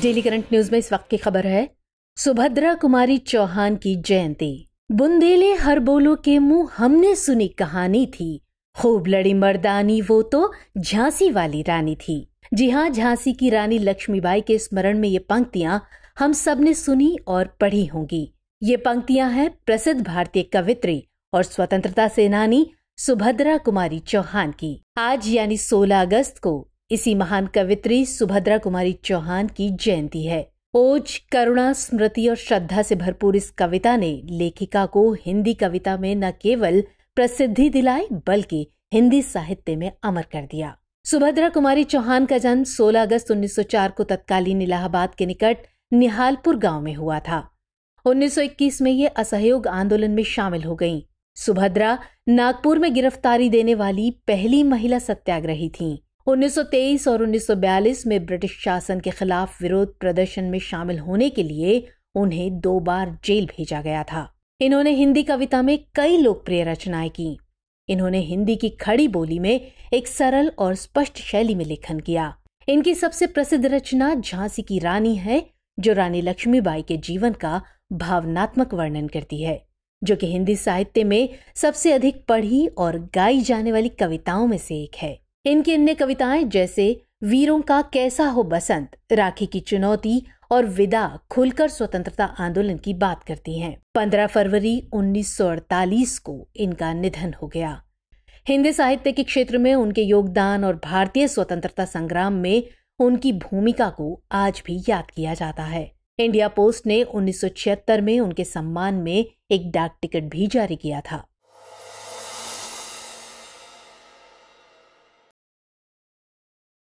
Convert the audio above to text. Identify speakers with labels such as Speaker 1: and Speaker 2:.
Speaker 1: Daily current news में इस वक्त की खबर है सुभद्रा कुमारी चौहान की जयंती बुंदेले हर बोलो के मुंह हमने सुनी कहानी थी खूब लड़ी मर्दानी वो तो झांसी वाली रानी थी जी हाँ झांसी की रानी लक्ष्मीबाई के स्मरण में ये पंक्तियाँ हम सब ने सुनी और पढ़ी होंगी ये पंक्तियाँ हैं प्रसिद्ध भारतीय कवित्री और स्वतंत्रता सेनानी सुभद्रा कुमारी चौहान की आज यानी 16 अगस्त को इसी महान कवित्री सुभद्रा कुमारी चौहान की जयंती है ओज करुणा स्मृति और श्रद्धा से भरपूर इस कविता ने लेखिका को हिंदी कविता में न केवल प्रसिद्धि दिलाई बल्कि हिंदी साहित्य में अमर कर दिया सुभद्रा कुमारी चौहान का जन्म 16 अगस्त 1904 को तत्कालीन इलाहाबाद के निकट निहालपुर गांव में हुआ था 1921 में ये असहयोग आंदोलन में शामिल हो गईं। सुभद्रा नागपुर में गिरफ्तारी देने वाली पहली महिला सत्याग्रही थीं। 1923 और 1942 में ब्रिटिश शासन के खिलाफ विरोध प्रदर्शन में शामिल होने के लिए उन्हें दो बार जेल भेजा गया था इन्होंने हिंदी कविता में कई लोकप्रिय रचनाएं की इन्होंने हिंदी की खड़ी बोली में एक सरल और स्पष्ट शैली में लेखन किया इनकी सबसे प्रसिद्ध रचना झांसी की रानी है जो रानी लक्ष्मीबाई के जीवन का भावनात्मक वर्णन करती है जो कि हिंदी साहित्य में सबसे अधिक पढ़ी और गाई जाने वाली कविताओं में से एक है इनकी अन्य कविताएं जैसे वीरों का कैसा हो बसंत राखी की चुनौती और विदा खुलकर स्वतंत्रता आंदोलन की बात करती हैं। 15 फरवरी 1948 को इनका निधन हो गया हिंदी साहित्य के क्षेत्र में उनके योगदान और भारतीय स्वतंत्रता संग्राम में उनकी भूमिका को आज भी याद किया जाता है इंडिया पोस्ट ने उन्नीस में उनके सम्मान में एक डाक टिकट भी जारी किया था